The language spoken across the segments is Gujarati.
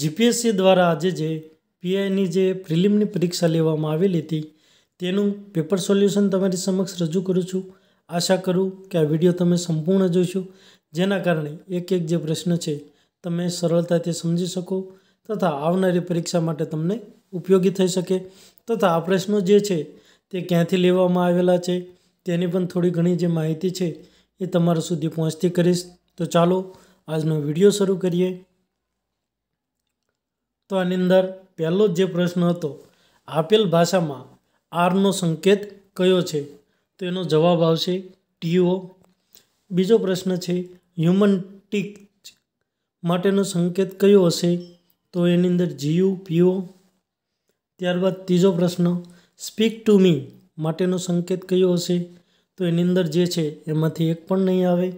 જીપીએસસી દ્વારા આજે જે પીઆઈની જે પ્રિલિમની પરીક્ષા લેવામાં આવેલી હતી તેનું પેપર સોલ્યુશન તમારી સમક્ષ રજૂ કરું છું આશા કરું કે આ વિડીયો તમે સંપૂર્ણ જોઈશો જેના કારણે એક એક જે પ્રશ્ન છે તમે સરળતાથી સમજી શકો તથા આવનારી પરીક્ષા માટે તમને ઉપયોગી થઈ શકે તથા આ પ્રશ્નો જે છે તે ક્યાંથી લેવામાં આવેલા છે તેની પણ થોડી ઘણી જે માહિતી છે એ તમારા સુધી પહોંચતી કરીશ તો ચાલો આજનો વિડીયો શરૂ કરીએ તો આની અંદર પહેલો જે પ્રશ્ન હતો આપેલ ભાષામાં આરનો સંકેત કયો છે તો એનો જવાબ આવશે ટીઓ બીજો પ્રશ્ન છે હ્યુમન ટીક માટેનો સંકેત કયો હશે તો એની અંદર જીયુ પીઓ ત્યારબાદ ત્રીજો પ્રશ્ન સ્પીક ટુ મી માટેનો સંકેત કયો હશે તો એની અંદર જે છે એમાંથી એક પણ નહીં આવે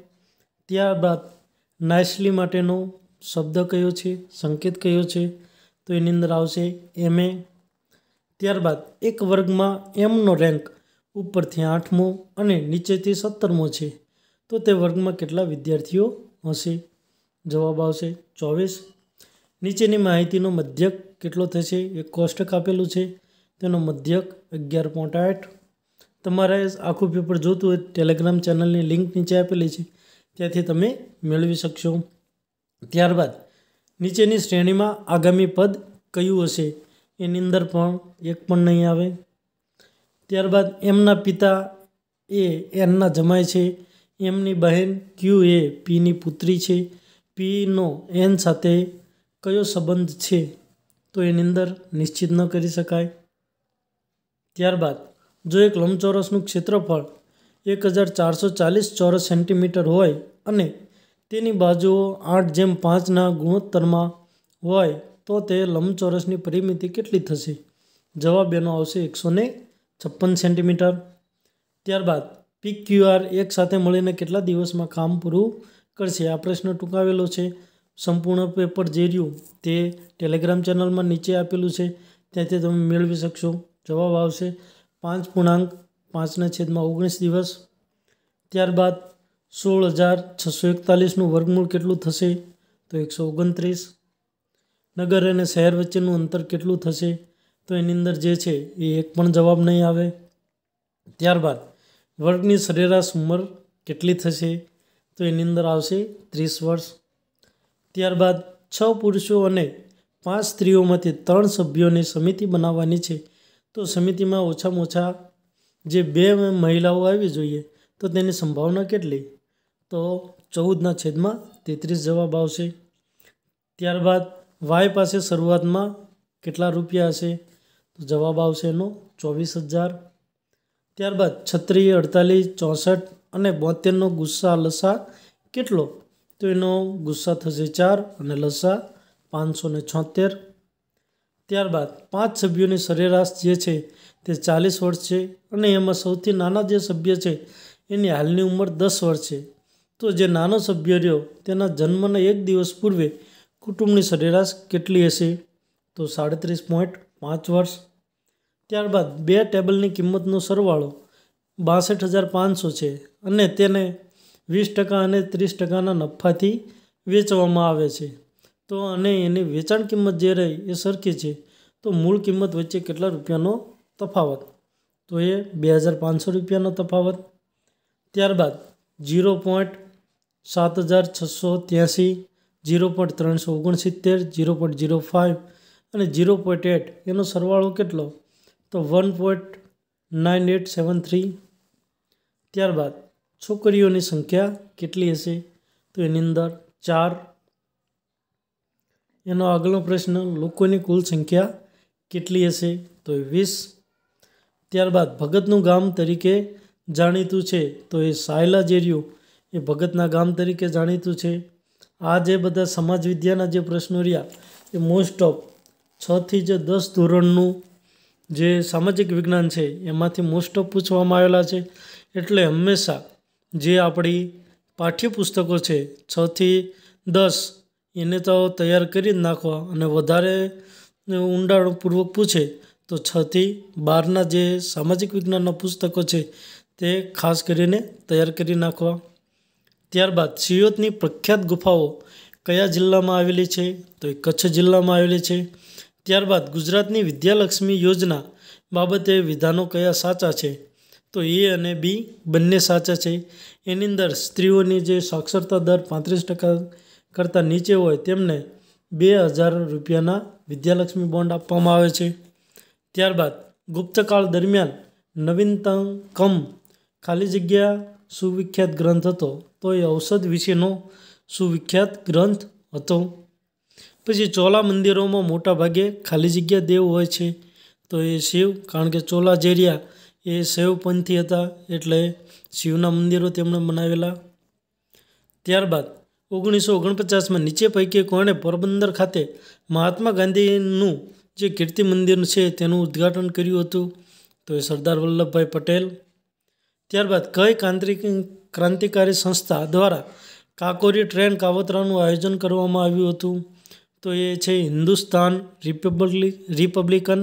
ત્યારબાદ નાઇસલી માટેનો શબ્દ કયો છે સંકેત કયો છે તો એની અંદર આવશે એમ એ ત્યારબાદ એક વર્ગમાં એમનો રેન્ક ઉપરથી આઠમો અને નીચેથી સત્તરમો છે તો તે વર્ગમાં કેટલા વિદ્યાર્થીઓ હશે જવાબ આવશે ચોવીસ નીચેની માહિતીનો મધ્યક કેટલો થશે એક કોષ્ટક આપેલું છે તેનો મધ્યક અગિયાર પોઈન્ટ આઠ તમારે આખું પેપર જોતું હોય ટેલિગ્રામ ચેનલની લિંક નીચે આપેલી છે ત્યાંથી તમે મેળવી શકશો ત્યારબાદ નીચેની શ્રેણીમાં આગામી પદ કયું હશે એની અંદર પણ એક પણ નહીં આવે ત્યારબાદ એમના પિતા એ એનના જમાય છે એમની બહેન ક્યુ એ પીની પુત્રી છે પીનો એન સાથે કયો સંબંધ છે તો એની અંદર નિશ્ચિત ન કરી શકાય ત્યારબાદ જો એક લંબચોરસનું ક્ષેત્રફળ એક હજાર ચારસો ચાલીસ ચોરસ સેન્ટીમીટર હોય અને તેની બાજુઓ આઠ જેમ પાંચના ગુણોત્તરમાં હોય તો તે લંબચોરસની પરિમિતિ કેટલી થશે જવાબ એનો આવશે એકસો ને છપ્પન સેન્ટીમીટર ત્યારબાદ પીક ક્યુઆર એક સાથે મળીને કેટલા દિવસમાં કામ પૂરું કરશે આ પ્રશ્ન ટૂંકાવેલો છે સંપૂર્ણ પેપર જે રહ્યું તે ટેલિગ્રામ ચેનલમાં નીચે આપેલું છે ત્યાંથી તમે મેળવી શકશો જવાબ આવશે પાંચ પૂર્ણાંક પાંચના છેદમાં ઓગણીસ દિવસ ત્યારબાદ સોળ હજાર છસો એકતાલીસનું વર્ગમૂળ કેટલું થશે તો એકસો ઓગણત્રીસ નગર અને શહેર વચ્ચેનું અંતર કેટલું થશે તો એની અંદર જે છે એ એક પણ જવાબ નહીં આવે ત્યારબાદ વર્ગની સરેરાશ ઉંમર કેટલી થશે તો એની અંદર આવશે ત્રીસ વર્ષ ત્યારબાદ છ પુરુષો અને પાંચ સ્ત્રીઓમાંથી ત્રણ સભ્યોની સમિતિ બનાવવાની છે તો સમિતિમાં ઓછામાં ઓછા જે બે મહિલાઓ આવી જોઈએ તો તેની સંભાવના કેટલી તો ચૌદના છેદમાં તેત્રીસ જવાબ આવશે ત્યારબાદ વાય પાસે શરૂઆતમાં કેટલા રૂપિયા હશે તો જવાબ આવશે એનો ચોવીસ હજાર ત્યારબાદ છત્રીસ અડતાલીસ ચોસઠ અને બોતેરનો ગુસ્સા લસા કેટલો તો એનો ગુસ્સા થશે ચાર અને લસા પાંચસો ને છોતેર ત્યારબાદ પાંચ સભ્યોની સરેરાશ જે છે તે ચાલીસ વર્ષ છે અને એમાં સૌથી નાના જે સભ્ય છે એની હાલની ઉંમર દસ વર્ષ છે તો જે નાનો સભ્ય રહ્યો તેના જન્મના એક દિવસ પૂર્વે કુટુંબની સરેરાશ કેટલી હશે તો સાડત્રીસ પોઈન્ટ પાંચ વર્ષ ત્યારબાદ બે ટેબલની કિંમતનો સરવાળો બાસઠ હજાર પાંચસો છે અને તેને વીસ ટકા અને ત્રીસ ટકાના નફાથી વેચવામાં આવે છે તો અને એની વેચાણ કિંમત જે રહી એ સરખી છે તો મૂળ કિંમત વચ્ચે કેટલા રૂપિયાનો તફાવત તો એ બે હજાર પાંચસો રૂપિયાનો તફાવત ત્યારબાદ ઝીરો પોઈન્ટ સાત હજાર છસો ત્યાંસી જીરો પોઈન્ટ ત્રણસો ઓગણસિત્તેર જીરો પોઈન્ટ જીરો ફાઇવ અને જીરો પોઈન્ટ એટ એનો સરવાળો કેટલો તો one point nine eight seven three ત્યારબાદ છોકરીઓની સંખ્યા કેટલી હશે તો એની અંદર ચાર એનો આગલો પ્રશ્ન લોકોની કુલ સંખ્યા કેટલી હશે તો એ વીસ ત્યારબાદ ભગતનું ગામ તરીકે જાણીતું છે તો એ સાયલા જે એ ભગતના ગામ તરીકે જાણીતું છે આ જે બધા સમાજ વિદ્યાના જે પ્રશ્નો રહ્યા એ મોસ્ટ ઓફ છથી જે દસ ધોરણનું જે સામાજિક વિજ્ઞાન છે એમાંથી મોસ્ટ ઓફ પૂછવામાં આવેલા છે એટલે હંમેશા જે આપણી પાઠ્યપુસ્તકો છે છથી દસ એને તો તૈયાર કરી જ નાખવા અને વધારે ઊંડાણપૂર્વક પૂછે તો છથી બારના જે સામાજિક વિજ્ઞાનના પુસ્તકો છે તે ખાસ કરીને તૈયાર કરી નાખવા ત્યારબાદ સિયોતની પ્રખ્યાત ગુફાઓ કયા જિલ્લામાં આવેલી છે તો એ કચ્છ જિલ્લામાં આવેલી છે ત્યારબાદ ગુજરાતની વિદ્યાલક્ષ્મી યોજના બાબતે વિધાનો કયા સાચા છે તો એ અને બી બંને સાચા છે એની અંદર સ્ત્રીઓની જે સાક્ષરતા દર પાંત્રીસ ટકા કરતાં નીચે હોય તેમને બે હજાર રૂપિયાના વિદ્યાલક્ષ્મી બોન્ડ આપવામાં આવે છે ત્યારબાદ ગુપ્તકાળ દરમિયાન નવીનતમ કમ ખાલી જગ્યા સુવિખ્યાત ગ્રંથ હતો તો એ ઔષધ વિશેનો સુવિખ્યાત ગ્રંથ હતો પછી ચોલા મંદિરોમાં મોટા ભાગે ખાલી જગ્યા દેવ હોય છે તો એ શિવ કારણ કે ચોલા જેરિયા એ શૈવપંથી હતા એટલે શિવના મંદિરો તેમણે બનાવેલા ત્યારબાદ ઓગણીસો ઓગણપચાસમાં નીચે પૈકી કોણે પોરબંદર ખાતે મહાત્મા ગાંધીનું જે કીર્તિ મંદિર છે તેનું ઉદ્ઘાટન કર્યું હતું તો એ સરદાર વલ્લભભાઈ પટેલ ત્યારબાદ કઈ કાંત્રિક ક્રાંતિકારી સંસ્થા દ્વારા કાકોરી ટ્રેન કાવતરાનું આયોજન કરવામાં આવ્યું હતું તો એ છે હિન્દુસ્તાન રિપબ્લિક રિપબ્લિકન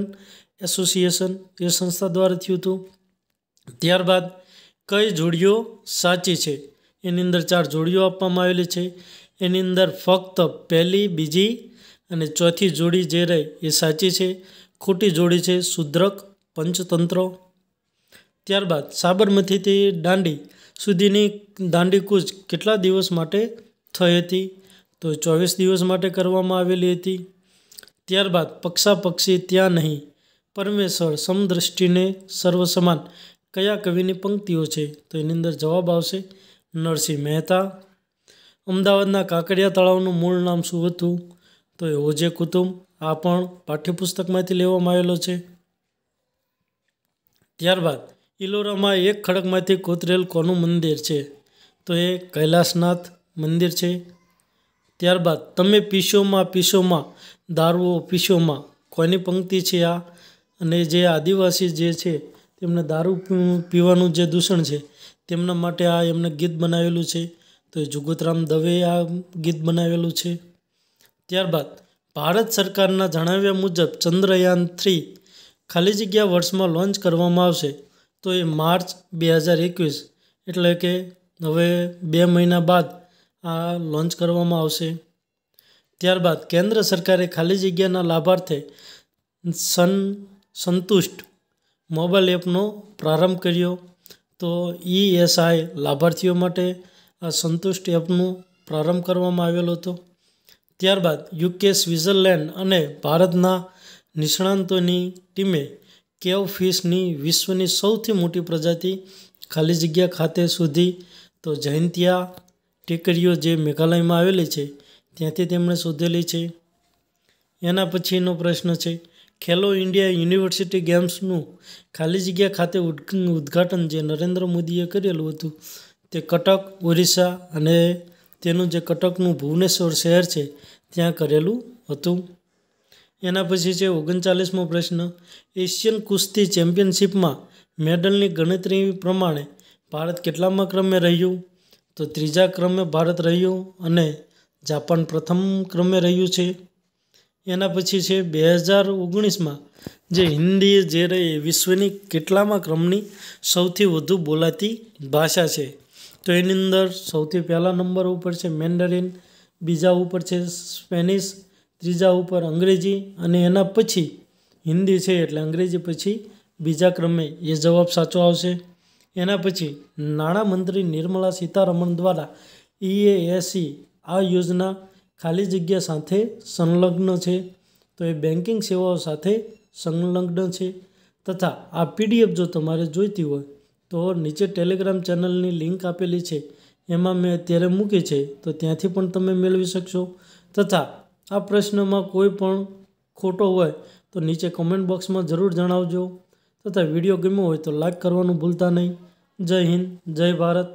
એસોસિએશન એ સંસ્થા દ્વારા થયું હતું ત્યારબાદ કઈ જોડીઓ સાચી છે એની અંદર ચાર જોડીઓ આપવામાં આવેલી છે એની અંદર ફક્ત પહેલી બીજી અને ચોથી જોડી જે રહે એ સાચી છે ખોટી જોડી છે શુદ્રક પંચતંત્ર ત્યારબાદ સાબરમતીથી દાંડી સુધીની દાંડી કૂચ કેટલા દિવસ માટે થઈ હતી તો ચોવીસ દિવસ માટે કરવામાં આવેલી હતી ત્યારબાદ પક્ષા પક્ષી ત્યાં નહીં પરમેશ્વર સમદ્રષ્ટિને સર્વ સમાન કયા કવિની પંક્તિઓ છે તો એની અંદર જવાબ આવશે નરસિંહ મહેતા અમદાવાદના કાકડિયા તળાવનું મૂળ નામ શું હતું તો એ ઓજે કુટુંબ આ પણ પાઠ્યપુસ્તકમાંથી લેવામાં આવેલો છે ત્યારબાદ ઇલોરામાં એક ખડકમાંથી કોતરેલ કોનું મંદિર છે તો એ કૈલાસનાથ મંદિર છે ત્યારબાદ તમે પીશોમાં પીશોમાં દારૂઓ પીશોમાં કોની પંક્તિ છે આ અને જે આદિવાસી જે છે તેમને દારૂ પીવાનું જે દૂષણ છે તેમના માટે આ એમને ગીત બનાવેલું છે તો એ જુગતરામ દવે આ ગીત બનાવેલું છે ત્યારબાદ ભારત સરકારના જણાવ્યા મુજબ ચંદ્રયાન થ્રી ખાલી જગ્યા વર્ષમાં લોન્ચ કરવામાં આવશે તો એ માર્ચ બે હજાર એકવીસ એટલે કે હવે બે મહિના બાદ આ લોન્ચ કરવામાં આવશે ત્યારબાદ કેન્દ્ર સરકારે ખાલી જગ્યાના લાભાર્થે સન સંતુષ્ટ મોબાઈલ એપનો પ્રારંભ કર્યો તો ઈએસઆઈ લાભાર્થીઓ માટે આ સંતુષ્ટ એપનો પ્રારંભ કરવામાં આવેલો હતો ત્યારબાદ યુકે સ્વિટ્ઝરલેન્ડ અને ભારતના નિષ્ણાંતોની ટીમે કેવ ફિશની વિશ્વની સૌથી મોટી પ્રજાતિ ખાલી જગ્યા ખાતે શોધી તો જયંતિયા ટેકરીઓ જે મેઘાલયમાં આવેલી છે ત્યાંથી તેમણે શોધેલી છે એના પછીનો પ્રશ્ન છે ખેલો ઇન્ડિયા યુનિવર્સિટી ગેમ્સનું ખાલી જગ્યા ખાતે ઉદ્ઘાટન જે નરેન્દ્ર મોદીએ કરેલું હતું તે કટક ઓરિસ્સા અને તેનું જે કટકનું ભુવનેશ્વર શહેર છે ત્યાં કરેલું હતું એના પછી છે ઓગણચાલીસમો પ્રશ્ન એશિયન કુસ્તી ચેમ્પિયનશિપમાં મેડલની ગણતરી પ્રમાણે ભારત કેટલામાં ક્રમે રહ્યું તો ત્રીજા ક્રમે ભારત રહ્યું અને જાપાન પ્રથમ ક્રમે રહ્યું છે એના પછી છે બે હજાર ઓગણીસમાં જે હિન્દીએ જે રહી વિશ્વની કેટલામાં ક્રમની સૌથી વધુ બોલાતી ભાષા છે તો એની અંદર સૌથી પહેલા નંબર ઉપર છે મેન્ડરીન બીજા ઉપર છે સ્પેનિશ ત્રીજા ઉપર અંગ્રેજી અને એના પછી હિન્દી છે એટલે અંગ્રેજી પછી બીજા ક્રમે એ જવાબ સાચો આવશે એના પછી નાણામંત્રી નિર્મલા સીતારમણ દ્વારા ઈએએસી આ યોજના ખાલી જગ્યા સાથે સંલગ્ન છે તો એ બેન્કિંગ સેવાઓ સાથે સંલગ્ન છે તથા આ પીડીએફ જો તમારે જોઈતી હોય તો નીચે ટેલિગ્રામ ચેનલની લિંક આપેલી છે એમાં મેં અત્યારે મૂકી છે તો ત્યાંથી પણ તમે મેળવી શકશો તથા આ પ્રશ્નમાં કોઈ પણ ખોટો હોય તો નીચે કમેન્ટ બોક્સમાં જરૂર જણાવજો તથા વિડીયો ગમ્યો હોય તો લાઈક કરવાનું ભૂલતા નહીં જય હિન્દ જય ભારત